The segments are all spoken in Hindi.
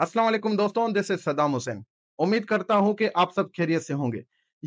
अस्सलाम दोस्तों दिस इज सदाम हुसैन उम्मीद करता हूं कि आप सब खैरियत से होंगे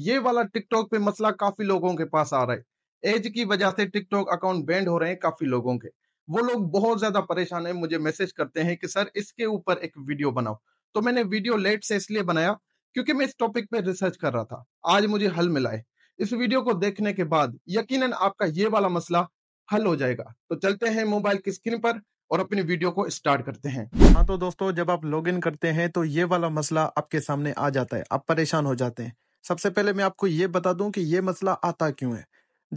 ये वाला टिकटॉक पे मसला काफी लोगों के पास आ रहा है एज की वजह से टिकटॉक अकाउंट बैंड हो रहे हैं काफी लोगों के वो लोग बहुत ज्यादा परेशान है मुझे मैसेज करते हैं कि सर इसके ऊपर एक वीडियो बनाओ तो मैंने वीडियो लेट से इसलिए बनाया क्योंकि मैं इस टॉपिक पे रिसर्च कर रहा था आज मुझे हल मिला है इस वीडियो को देखने के बाद यकीनन आपका ये वाला मसला हल हो जाएगा तो चलते हैं मोबाइल की स्क्रीन पर और अपनी वीडियो को स्टार्ट करते हैं हाँ तो दोस्तों जब आप लॉग करते हैं तो ये वाला मसला आपके सामने आ जाता है आप परेशान हो जाते हैं सबसे पहले मैं आपको ये बता दूं कि ये मसला आता क्यों है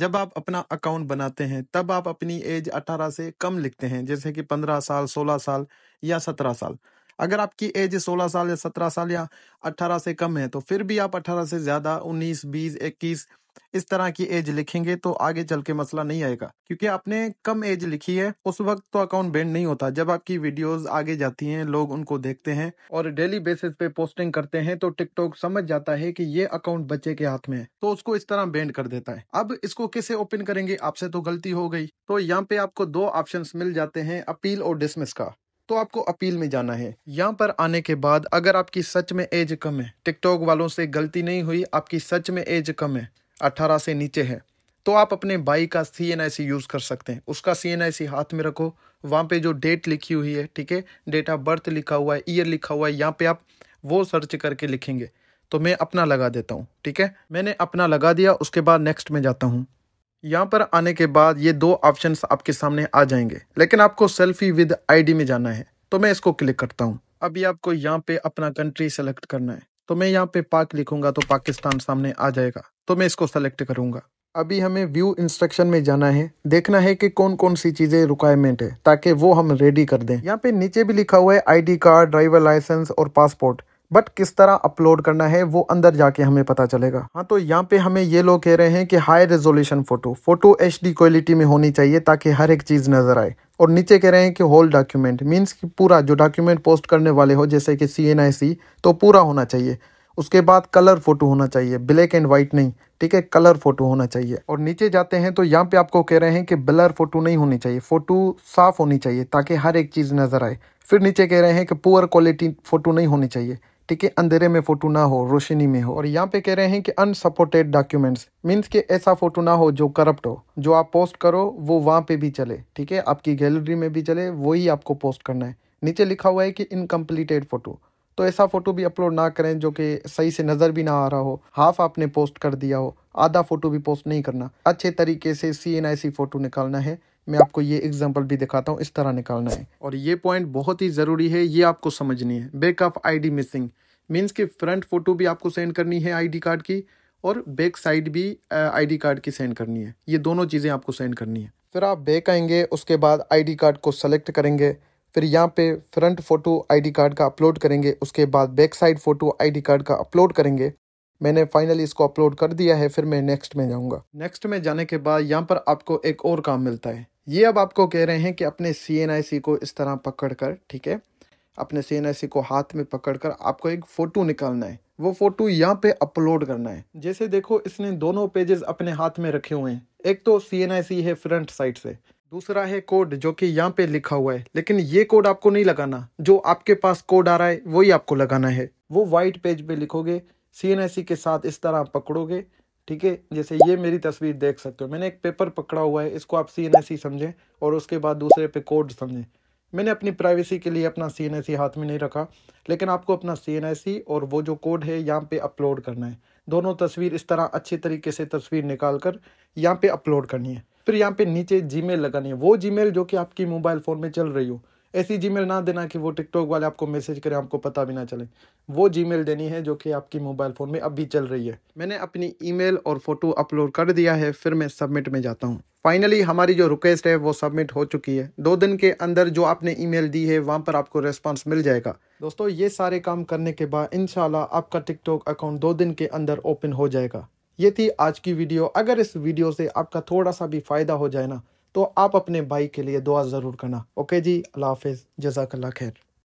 जब आप अपना अकाउंट बनाते हैं तब आप अपनी एज 18 से कम लिखते हैं जैसे कि 15 साल 16 साल या 17 साल अगर आपकी एज 16 साल या 17 साल या 18 से कम है तो फिर भी आप 18 से ज़्यादा 19, 20, 21 इस तरह की एज लिखेंगे तो आगे चल के मसला नहीं आएगा क्योंकि आपने कम एज लिखी है उस वक्त तो अकाउंट बैंड नहीं होता जब आपकी वीडियोस आगे जाती हैं लोग उनको देखते हैं और डेली बेसिस पे पोस्टिंग करते हैं तो टिकटॉक समझ जाता है कि ये अकाउंट बच्चे के हाथ में है तो उसको इस तरह बैंड कर देता है अब इसको कैसे ओपन करेंगे आपसे तो गलती हो गई तो यहाँ पे आपको दो ऑप्शन मिल जाते हैं अपील और डिसमिस का तो आपको अपील में जाना है यहाँ पर आने के बाद अगर आपकी सच में एज कम है टिकटॉक वालों से गलती नहीं हुई आपकी सच में एज कम है अट्ठारह से नीचे है तो आप अपने बाई का सी एन आई सी यूज़ कर सकते हैं उसका सी एन आई सी हाथ में रखो वहाँ पे जो डेट लिखी हुई है ठीक है डेट ऑफ बर्थ लिखा हुआ है ईयर लिखा हुआ है यहाँ पे आप वो सर्च करके लिखेंगे तो मैं अपना लगा देता हूँ ठीक है मैंने अपना लगा दिया उसके बाद नेक्स्ट में जाता हूँ यहाँ पर आने के बाद ये दो ऑप्शन आपके सामने आ जाएंगे लेकिन आपको सेल्फी विद आईडी में जाना है तो मैं इसको क्लिक करता हूँ अभी आपको यहाँ पे अपना कंट्री सेलेक्ट करना है तो मैं यहाँ पे पाक लिखूंगा तो पाकिस्तान सामने आ जाएगा तो मैं इसको सेलेक्ट करूंगा अभी हमें व्यू इंस्ट्रक्शन में जाना है देखना है कि कौन कौन सी चीजें रिक्वायरमेंट है ताकि वो हम रेडी कर दें यहाँ पे नीचे भी लिखा हुआ है आईडी कार्ड ड्राइवर लाइसेंस और पासपोर्ट बट किस तरह अपलोड करना है वो अंदर जाके हमें पता चलेगा हाँ तो यहाँ पे हमें ये लोग कह रहे हैं कि high resolution photo photo H quality में होनी चाहिए ताकि हर एक चीज़ नज़र आए और नीचे कह रहे हैं कि होल डॉक्यूमेंट मीन्स कि पूरा जो डॉक्यूमेंट पोस्ट करने वाले हो जैसे कि सी तो पूरा होना चाहिए उसके बाद कलर फ़ोटो होना चाहिए ब्लैक एंड वाइट नहीं ठीक है कलर फ़ोटो होना चाहिए और नीचे जाते हैं तो यहाँ पे आपको कह रहे हैं कि ब्लर फ़ोटो नहीं होनी चाहिए फ़ोटो साफ़ होनी चाहिए ताकि हर एक चीज़ नज़र आए फिर नीचे कह रहे हैं कि पुअर क्वालिटी फ़ोटो नहीं होनी चाहिए ठीक है अंधेरे में फ़ोटो ना हो रोशनी में हो और यहाँ पे कह रहे हैं कि अनसपोर्टेड डॉक्यूमेंट्स मीन्स कि ऐसा फ़ोटो ना हो जो करप्ट हो जो आप पोस्ट करो वो वहाँ पे भी चले ठीक है आपकी गैलरी में भी चले वही आपको पोस्ट करना है नीचे लिखा हुआ है कि इनकम्प्लीटेड फ़ोटो तो ऐसा फ़ोटो भी अपलोड ना करें जो कि सही से नज़र भी ना आ रहा हो हाफ आपने पोस्ट कर दिया हो आधा फ़ोटो भी पोस्ट नहीं करना अच्छे तरीके से सी एन आई सी फ़ोटो निकालना है मैं आपको ये एग्जांपल भी दिखाता हूँ इस तरह निकालना है और ये पॉइंट बहुत ही ज़रूरी है ये आपको समझनी है back of ID missing means कि फ्रंट फ़ोटो भी आपको सेंड करनी है आईडी कार्ड की और बैक साइड भी आईडी कार्ड की सेंड करनी है ये दोनों चीज़ें आपको सेंड करनी है फिर आप बैक आएंगे उसके बाद आई कार्ड को सेलेक्ट करेंगे फिर यहाँ पे फ्रंट फ़ोटो आईडी कार्ड का अपलोड करेंगे उसके बाद back side photo ID card का अपलोड करेंगे मैंने फाइनली इसको अपलोड कर दिया है फिर मैं नेक्स्ट में जाऊँगा नेक्स्ट में जाने के बाद यहाँ पर आपको एक और काम मिलता है ये अब आपको कह रहे हैं कि अपने सी को इस तरह पकड़ कर ठीक है अपने सी को हाथ में पकड़ कर आपको एक फ़ोटो निकालना है वो फ़ोटो यहाँ पे अपलोड करना है जैसे देखो इसने दोनों पेजेस अपने हाथ में रखे हुए हैं एक तो सी है फ्रंट साइड से दूसरा है कोड जो कि यहाँ पे लिखा हुआ है लेकिन ये कोड आपको नहीं लगाना जो आपके पास कोड आ रहा है वही आपको लगाना है वो वाइट पेज पे लिखोगे सी के साथ इस तरह पकड़ोगे ठीक है जैसे ये मेरी तस्वीर देख सकते हो मैंने एक पेपर पकड़ा हुआ है इसको आप सी एन एस सी समझें और उसके बाद दूसरे पे कोड समझें मैंने अपनी प्राइवेसी के लिए अपना सी एन एस सी हाथ में नहीं रखा लेकिन आपको अपना सी एन एस सी और वो जो कोड है यहाँ पे अपलोड करना है दोनों तस्वीर इस तरह अच्छे तरीके से तस्वीर निकाल कर यहाँ पे अपलोड करनी है फिर यहाँ पे नीचे जी लगानी है वो जी जो कि आपकी मोबाइल फ़ोन में चल रही हो ऐसी जीमेल ना देना कि वो टिकटॉक वाले आपको मैसेज करें आपको पता भी ना चले वो जी देनी है जो कि आपकी मोबाइल फ़ोन में अभी चल रही है मैंने अपनी ईमेल और फ़ोटो अपलोड कर दिया है फिर मैं सबमिट में जाता हूँ फाइनली हमारी जो रिक्वेस्ट है वो सबमिट हो चुकी है दो दिन के अंदर जो आपने ईमेल दी है वहाँ पर आपको रेस्पॉन्स मिल जाएगा दोस्तों ये सारे काम करने के बाद इनशाला आपका टिकटॉक अकाउंट दो दिन के अंदर ओपन हो जाएगा ये थी आज की वीडियो अगर इस वीडियो से आपका थोड़ा सा भी फ़ायदा हो जाए ना तो आप अपने भाई के लिए दुआ ज़रूर करना ओके जी अल्लाह हाफिज़ जजाकल्ला खैर